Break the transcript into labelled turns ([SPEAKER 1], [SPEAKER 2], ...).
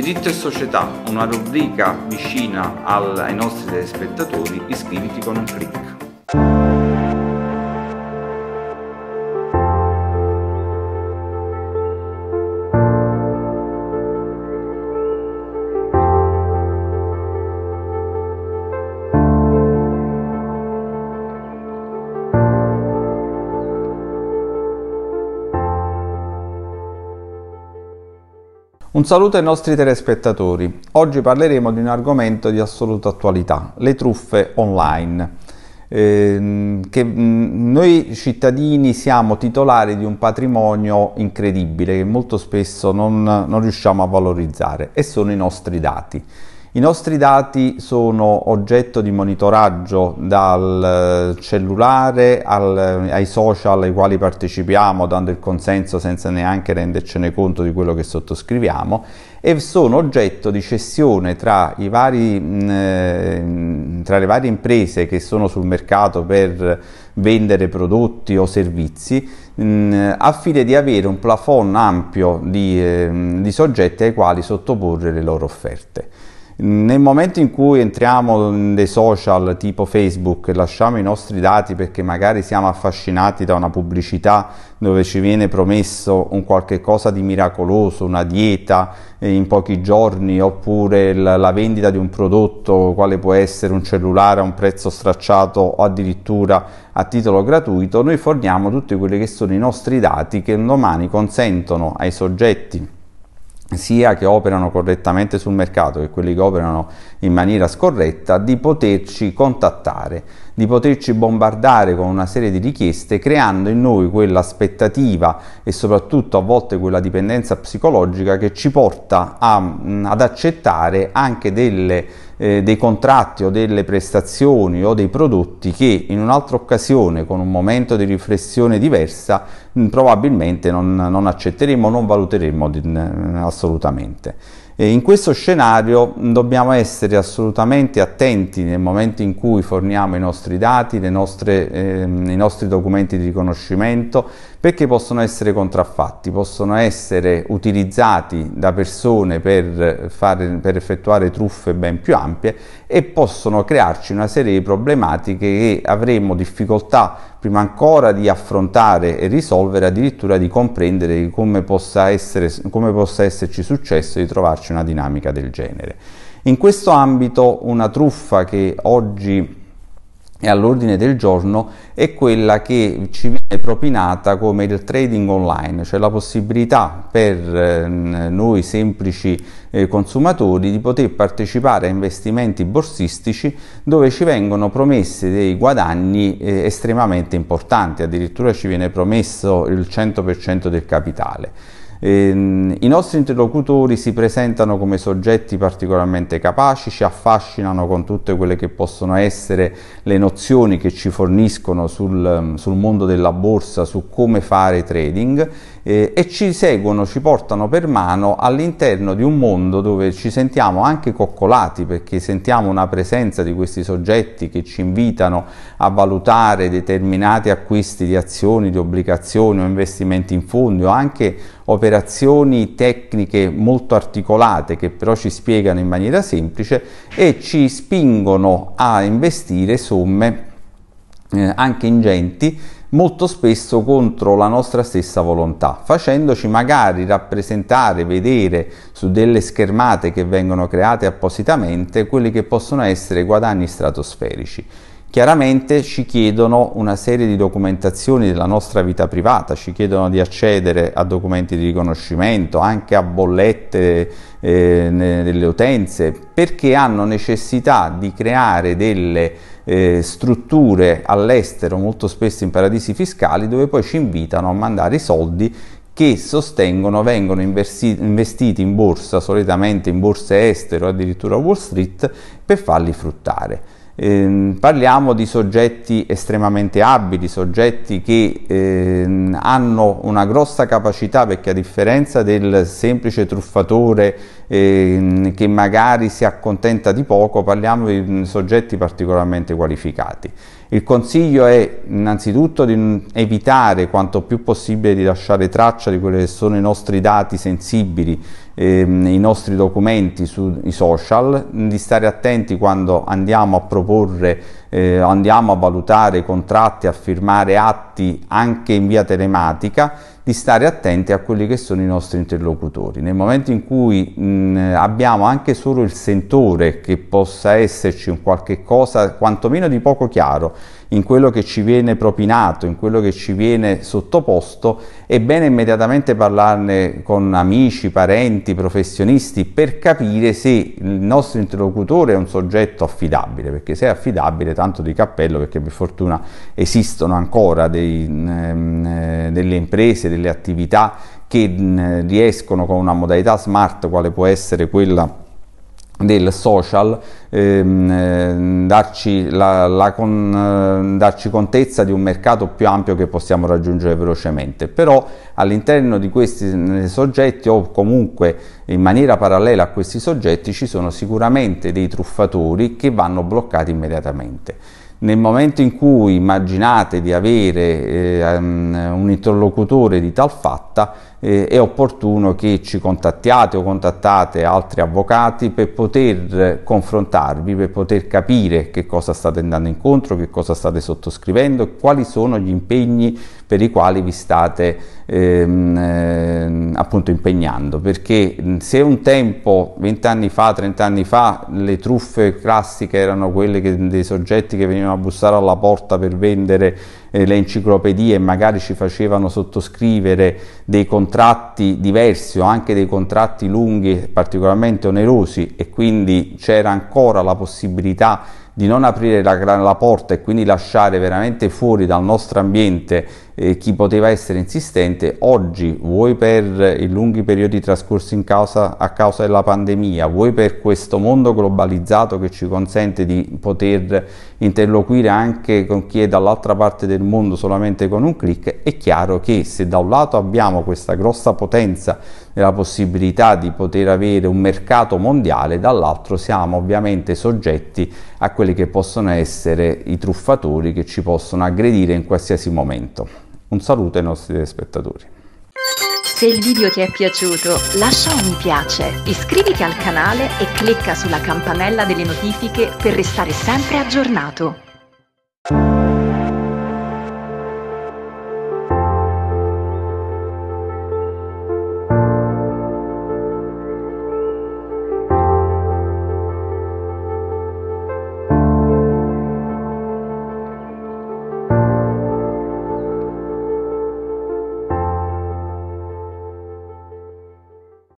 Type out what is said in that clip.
[SPEAKER 1] Diritto e Società, una rubrica vicina al, ai nostri telespettatori, iscriviti con un clic. Un saluto ai nostri telespettatori. Oggi parleremo di un argomento di assoluta attualità, le truffe online. Eh, che mh, mm, noi cittadini siamo titolari di un patrimonio incredibile che molto spesso non, non riusciamo a valorizzare e sono i nostri dati. I nostri dati sono oggetto di monitoraggio dal eh, cellulare al, eh, ai social ai quali partecipiamo, dando il consenso senza neanche rendercene conto di quello che sottoscriviamo e sono oggetto di cessione tra, vari, mm, eh, tra le varie imprese che sono sul mercato per vendere prodotti o servizi mm, a fine di avere un plafond ampio di, ehm, di soggetti ai quali sottoporre le loro offerte. Nel momento in cui entriamo nei social tipo Facebook e lasciamo i nostri dati perché magari siamo affascinati da una pubblicità dove ci viene promesso un qualche cosa di miracoloso, una dieta eh, in pochi giorni oppure la vendita di un prodotto quale può essere un cellulare a un prezzo stracciato o addirittura a titolo gratuito, noi forniamo tutti quelli che sono i nostri dati che un domani consentono ai soggetti sia che operano correttamente sul mercato che quelli che operano in maniera scorretta, di poterci contattare, di poterci bombardare con una serie di richieste, creando in noi quell'aspettativa e soprattutto a volte quella dipendenza psicologica che ci porta a, ad accettare anche delle eh, dei contratti o delle prestazioni o dei prodotti che in un'altra occasione con un momento di riflessione diversa mh, probabilmente non, non accetteremo, non valuteremo mh, assolutamente. E in questo scenario dobbiamo essere assolutamente attenti nel momento in cui forniamo i nostri dati, nostre, ehm, i nostri documenti di riconoscimento, perché possono essere contraffatti, possono essere utilizzati da persone per, fare, per effettuare truffe ben più ampie e possono crearci una serie di problematiche che avremo difficoltà prima ancora di affrontare e risolvere, addirittura di comprendere come possa, essere, come possa esserci successo di trovarci una dinamica del genere. In questo ambito una truffa che oggi e all'ordine del giorno è quella che ci viene propinata come il trading online, cioè la possibilità per ehm, noi semplici eh, consumatori di poter partecipare a investimenti borsistici dove ci vengono promessi dei guadagni eh, estremamente importanti, addirittura ci viene promesso il 100% del capitale. Ehm, I nostri interlocutori si presentano come soggetti particolarmente capaci, ci affascinano con tutte quelle che possono essere le nozioni che ci forniscono sul, ehm, sul mondo della borsa, su come fare trading eh, e ci seguono, ci portano per mano all'interno di un mondo dove ci sentiamo anche coccolati perché sentiamo una presenza di questi soggetti che ci invitano a valutare determinati acquisti di azioni, di obbligazioni o investimenti in fondi o anche operazioni tecniche molto articolate che però ci spiegano in maniera semplice e ci spingono a investire somme eh, anche ingenti molto spesso contro la nostra stessa volontà, facendoci magari rappresentare, vedere su delle schermate che vengono create appositamente quelli che possono essere guadagni stratosferici. Chiaramente ci chiedono una serie di documentazioni della nostra vita privata, ci chiedono di accedere a documenti di riconoscimento, anche a bollette eh, delle utenze, perché hanno necessità di creare delle eh, strutture all'estero, molto spesso in paradisi fiscali, dove poi ci invitano a mandare i soldi che sostengono vengono investiti in borsa, solitamente in borse estere o addirittura Wall Street, per farli fruttare. Eh, parliamo di soggetti estremamente abili, soggetti che eh, hanno una grossa capacità perché a differenza del semplice truffatore eh, che magari si accontenta di poco, parliamo di soggetti particolarmente qualificati. Il consiglio è innanzitutto di evitare quanto più possibile di lasciare traccia di quelli che sono i nostri dati sensibili, ehm, i nostri documenti sui social, di stare attenti quando andiamo a proporre, eh, andiamo a valutare contratti, a firmare atti anche in via telematica, di stare attenti a quelli che sono i nostri interlocutori. Nel momento in cui mh, abbiamo anche solo il sentore che possa esserci un qualche cosa quantomeno di poco chiaro, in quello che ci viene propinato, in quello che ci viene sottoposto, è bene immediatamente parlarne con amici, parenti, professionisti per capire se il nostro interlocutore è un soggetto affidabile, perché se è affidabile tanto di cappello, perché per fortuna esistono ancora dei, ehm, eh, delle imprese, delle attività che riescono con una modalità smart, quale può essere quella del social, ehm, eh, darci, la, la con, eh, darci, contezza di un mercato più ampio che possiamo raggiungere velocemente. Però all'interno di questi eh, soggetti o comunque in maniera parallela a questi soggetti ci sono sicuramente dei truffatori che vanno bloccati immediatamente. Nel momento in cui immaginate di avere ehm, un interlocutore di tal fatta, eh, è opportuno che ci contattiate o contattate altri avvocati per poter confrontarvi, per poter capire che cosa state andando incontro, che cosa state sottoscrivendo, quali sono gli impegni per i quali vi state ehm, eh, appunto impegnando. Perché se un tempo, 20 anni fa, 30 anni fa, le truffe classiche erano quelle che, dei soggetti che venivano a bussare alla porta per vendere eh, le enciclopedie e magari ci facevano sottoscrivere dei contratti contratti diversi o anche dei contratti lunghi particolarmente onerosi e quindi c'era ancora la possibilità di non aprire la, la porta e quindi lasciare veramente fuori dal nostro ambiente chi poteva essere insistente, oggi vuoi per i lunghi periodi trascorsi causa, a causa della pandemia, vuoi per questo mondo globalizzato che ci consente di poter interloquire anche con chi è dall'altra parte del mondo solamente con un clic, è chiaro che se da un lato abbiamo questa grossa potenza nella possibilità di poter avere un mercato mondiale, dall'altro siamo ovviamente soggetti a quelli che possono essere i truffatori che ci possono aggredire in qualsiasi momento. Un saluto ai nostri telespettatori. Se il video ti è piaciuto, lascia un mi piace, iscriviti al canale e clicca sulla campanella delle notifiche per restare sempre aggiornato.